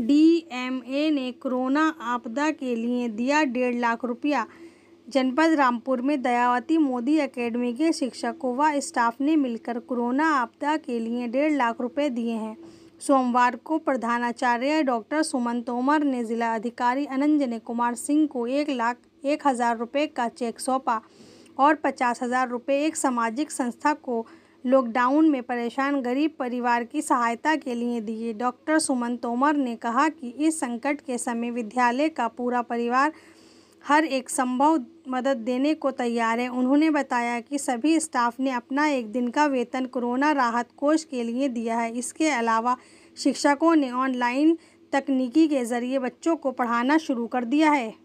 DMA ने corona आपदा के लिए दिया डेढ़ लाख रुपया जनपद रामपुर में दयावती मोदी एकेडमी के शिक्षकों व स्टाफ ने मिलकर कोरोना आपदा के लिए डेढ़ लाख रुपए दिए हैं सोमवार को प्रधानाचार्य डॉक्टर सुमन तोमर ने जिला अधिकारी अनंजने कुमार सिंह को एक लाख एक हज़ार रुपये का चेक सौंपा और पचास हज़ार रुपये एक सामाजिक संस्था को लॉकडाउन में परेशान गरीब परिवार की सहायता के लिए दिए डॉक्टर सुमन तोमर ने कहा कि इस संकट के समय विद्यालय का पूरा परिवार हर एक संभव मदद देने को तैयार है उन्होंने बताया कि सभी स्टाफ ने अपना एक दिन का वेतन कोरोना राहत कोष के लिए दिया है इसके अलावा शिक्षकों ने ऑनलाइन तकनीकी के ज़रिए बच्चों को पढ़ाना शुरू कर दिया है